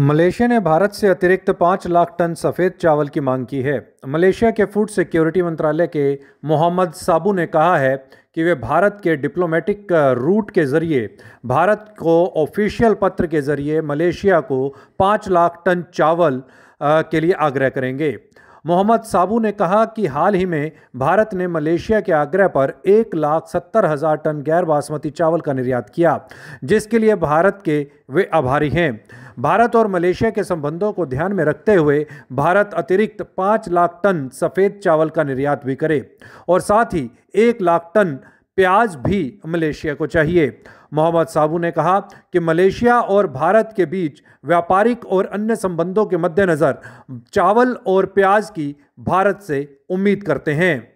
Malaysia ने भारत से अतिरिक्त पाँच लाख टन सफ़ेद चावल की मांग की है मलेशिया के फूड सिक्योरिटी मंत्रालय के मोहम्मद साबू ने कहा है कि वे भारत के डिप्लोमेटिक रूट के ज़रिए भारत को ऑफिशियल पत्र के ज़रिए मलेशिया को पाँच लाख टन चावल के लिए आग्रह करेंगे मोहम्मद साबू ने कहा कि हाल ही में भारत ने मलेशिया के आग्रह पर एक लाख सत्तर हज़ार टन गैर बासमती चावल का निर्यात किया जिसके लिए भारत के वे आभारी हैं भारत और मलेशिया के संबंधों को ध्यान में रखते हुए भारत अतिरिक्त पाँच लाख टन सफ़ेद चावल का निर्यात भी करे और साथ ही एक लाख टन प्याज भी मलेशिया को चाहिए मोहम्मद साबू ने कहा कि मलेशिया और भारत के बीच व्यापारिक और अन्य संबंधों के मद्देनज़र चावल और प्याज की भारत से उम्मीद करते हैं